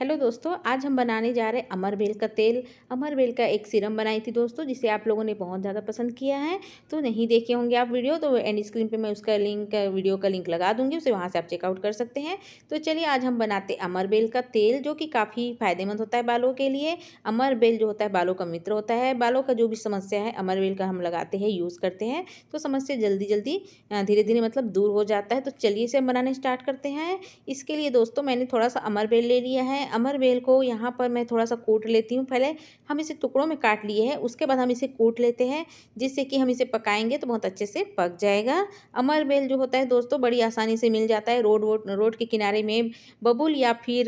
hello दोस्तों आज हम बनाने जा रहे हैं अमर बेल का तेल अमर बेल का एक सिरम बनाई थी दोस्तों जिसे आप लोगों ने बहुत ज़्यादा पसंद किया है तो नहीं देखे होंगे आप वीडियो तो एंड स्क्रीन पे मैं उसका लिंक वीडियो का लिंक लगा दूंगी उसे वहाँ से आप चेकआउट कर सकते हैं तो चलिए आज हम बनाते अमर बेल का तेल जो कि काफ़ी फायदेमंद होता है बालों के लिए अमर बेल जो होता है बालों का मित्र होता है बालों का जो भी समस्या है अमर बेल का हम लगाते हैं यूज़ करते हैं तो समस्या जल्दी जल्दी धीरे धीरे मतलब दूर हो जाता है तो चलिए इसे बनाने स्टार्ट करते हैं इसके लिए दोस्तों मैंने थोड़ा सा अमर बेल ले लिया है अमर बेल को यहाँ पर मैं थोड़ा सा कूट लेती हूँ पहले हम इसे टुकड़ों में काट लिए हैं उसके बाद हम इसे कूट लेते हैं जिससे कि हम इसे पकाएंगे तो बहुत अच्छे से पक जाएगा अमरबेल जो होता है दोस्तों बड़ी आसानी से मिल जाता है रोड वोड रोड के किनारे में बबुल या फिर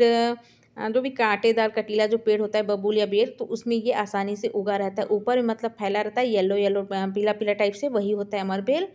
जो भी कांटेदार कटीला जो पेड़ होता है बबूल या बेर तो उसमें ये आसानी से उगा रहता है ऊपर में मतलब फैला रहता है येलो येलो पीला पीला टाइप से वही होता है अमरबेल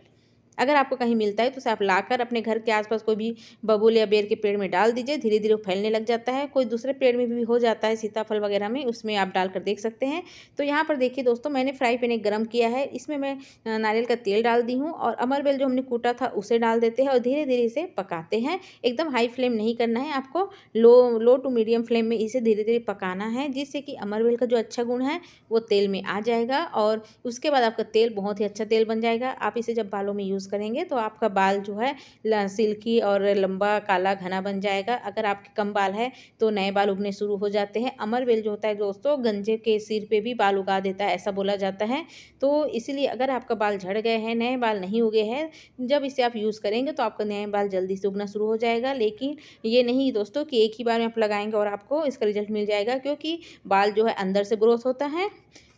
अगर आपको कहीं मिलता है तो उसे आप लाकर अपने घर के आसपास कोई भी बबूल या बेर के पेड़ में डाल दीजिए धीरे धीरे फैलने लग जाता है कोई दूसरे पेड़ में भी हो जाता है सीताफल वगैरह में उसमें आप डालकर देख सकते हैं तो यहाँ पर देखिए दोस्तों मैंने फ्राई पैन एक गर्म किया है इसमें मैं नारियल का तेल डाल दी हूँ और अमर बेल जो हमने कूटा था उसे डाल देते हैं और धीरे धीरे इसे पकाते हैं एकदम हाई फ्लेम नहीं करना है आपको low low to medium flame में इसे धीरे धीरे पकाना है जिससे कि अमर बेल का जो अच्छा गुण है वो तेल में आ जाएगा और उसके बाद आपका तेल बहुत ही अच्छा तेल बन जाएगा आप इसे जब बालों में यूज़ यूज़ करेंगे तो आपका बाल जो है सिल्की और लंबा काला घना बन जाएगा अगर आपके कम बाल है तो नए बाल उगने शुरू हो जाते हैं अमर बेल जो होता है दोस्तों गंजे के सिर पे भी बाल उगा देता है ऐसा बोला जाता है तो इसीलिए अगर आपका बाल झड़ गए हैं नए बाल नहीं उगे हैं जब इसे आप यूज़ करेंगे तो आपका नए बाल जल्दी से उगना शुरू हो जाएगा लेकिन ये नहीं दोस्तों कि एक ही बार में आप लगाएंगे और आपको इसका रिजल्ट मिल जाएगा क्योंकि बाल जो है अंदर से ग्रोथ होता है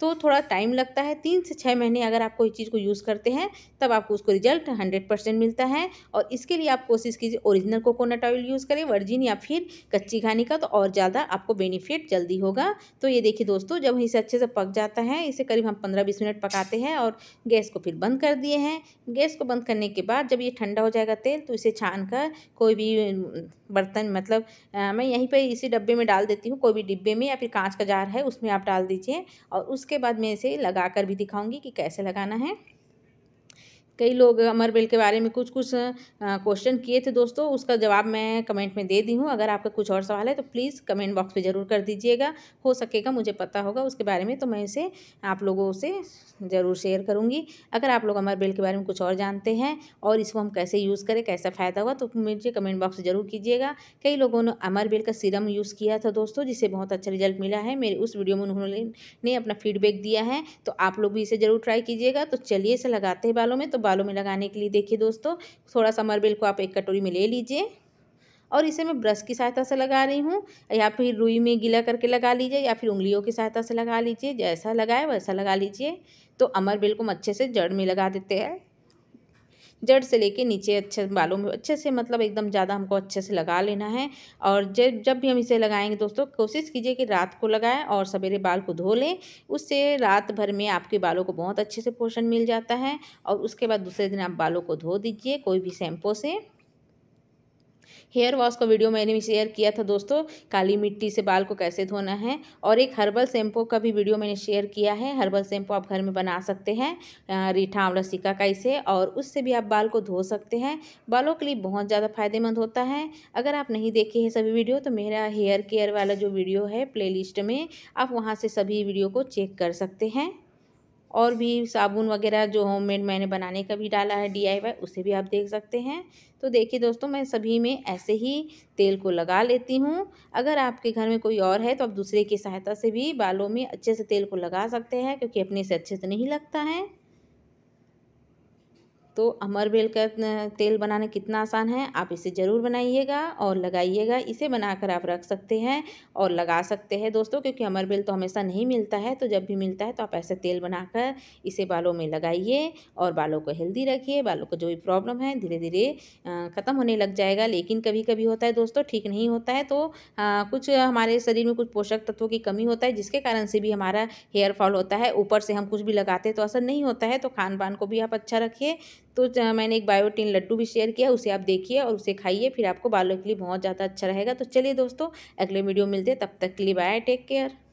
तो थोड़ा टाइम लगता है तीन से छः महीने अगर आप कोई चीज़ को यूज़ करते हैं तब आपको उसको रिजल्ट रिजल्ट हंड्रेड परसेंट मिलता है और इसके लिए आप कोशिश कीजिए ओरिजिनल कोकोनट ऑयल यूज़ करें वर्जिन या फिर कच्ची खाने का तो और ज़्यादा आपको बेनिफिट जल्दी होगा तो ये देखिए दोस्तों जब इसे अच्छे से पक जाता है इसे करीब हम पंद्रह बीस मिनट पकाते हैं और गैस को फिर बंद कर दिए हैं गैस को बंद करने के बाद जब ये ठंडा हो जाएगा तेल तो इसे छान कर कोई भी बर्तन मतलब आ, मैं यहीं पर इसी डब्बे में डाल देती हूँ कोई भी डिब्बे में या फिर कांच का जार है उसमें आप डाल दीजिए और उसके बाद मैं इसे लगा कर भी दिखाऊँगी कि कैसे लगाना है कई लोग अमर बेल के बारे में कुछ कुछ क्वेश्चन किए थे दोस्तों उसका जवाब मैं कमेंट में दे दी हूँ अगर आपका कुछ और सवाल है तो प्लीज़ कमेंट बॉक्स में ज़रूर कर दीजिएगा हो सकेगा मुझे पता होगा उसके बारे में तो मैं इसे आप लोगों से ज़रूर शेयर करूँगी अगर आप लोग अमर बेल के बारे में कुछ और जानते हैं और इसको हम कैसे यूज़ करें कैसा फ़ायदा हुआ तो मुझे कमेंट बॉक्स ज़रूर कीजिएगा कई लोगों ने अमर बेल का सीरम यूज़ किया था दोस्तों जिसे बहुत अच्छा रिजल्ट मिला है मेरे उस वीडियो में उन्होंने अपना फीडबैक दिया है तो आप लोग भी इसे ज़रूर ट्राई कीजिएगा तो चलिए इसे लगाते हैं बालों में तो बालों में लगाने के लिए देखिए दोस्तों थोड़ा सा मरबेल को आप एक कटोरी में ले लीजिए और इसे मैं ब्रश की सहायता से लगा रही हूँ या फिर रुई में गीला करके लगा लीजिए या फिर उंगलियों की सहायता से लगा लीजिए जैसा लगाए वैसा लगा लीजिए तो अमर बेल को अच्छे से जड़ में लगा देते हैं जड़ से लेके नीचे अच्छे बालों में अच्छे से मतलब एकदम ज़्यादा हमको अच्छे से लगा लेना है और जब जब भी हम इसे लगाएंगे दोस्तों कोशिश कीजिए कि रात को लगाएं और सवेरे बाल को धो लें उससे रात भर में आपके बालों को बहुत अच्छे से पोषण मिल जाता है और उसके बाद दूसरे दिन आप बालों को धो दीजिए कोई भी शैम्पू से हेयर वॉश का वीडियो मैंने शेयर किया था दोस्तों काली मिट्टी से बाल को कैसे धोना है और एक हर्बल शैम्पू का भी वीडियो मैंने शेयर किया है हर्बल शैम्पू आप घर में बना सकते हैं रीठा आंवला सिक्का इसे और उससे भी आप बाल को धो सकते हैं बालों के लिए बहुत ज़्यादा फायदेमंद होता है अगर आप नहीं देखे हैं सभी वीडियो तो मेरा हेयर केयर वाला जो वीडियो है प्ले में आप वहाँ से सभी वीडियो को चेक कर सकते हैं और भी साबुन वगैरह जो होममेड मैंने बनाने का भी डाला है डीआईवाई उसे भी आप देख सकते हैं तो देखिए दोस्तों मैं सभी में ऐसे ही तेल को लगा लेती हूँ अगर आपके घर में कोई और है तो आप दूसरे की सहायता से भी बालों में अच्छे से तेल को लगा सकते हैं क्योंकि अपने से अच्छे से नहीं लगता है तो अमर बेल का तेल बनाना कितना आसान है आप इसे ज़रूर बनाइएगा और लगाइएगा इसे बनाकर आप रख सकते हैं और लगा सकते हैं दोस्तों क्योंकि अमर बेल तो हमेशा नहीं मिलता है तो जब भी मिलता है तो आप ऐसे तेल बनाकर इसे बालों में लगाइए और बालों को हेल्दी रखिए बालों को जो भी प्रॉब्लम है धीरे धीरे ख़त्म होने लग जाएगा लेकिन कभी कभी होता है दोस्तों ठीक नहीं होता है तो कुछ हमारे शरीर में कुछ पोषक तत्वों की कमी होता है जिसके कारण से भी हमारा हेयर फॉल होता है ऊपर से हम कुछ भी लगाते तो असर नहीं होता है तो खान पान को भी आप अच्छा रखिए तो मैंने एक बायोटिन लड्डू भी शेयर किया उसे आप देखिए और उसे खाइए फिर आपको बालों के लिए बहुत ज़्यादा अच्छा रहेगा तो चलिए दोस्तों अगले वीडियो मिलते हैं तब तक के लिए बाय टेक केयर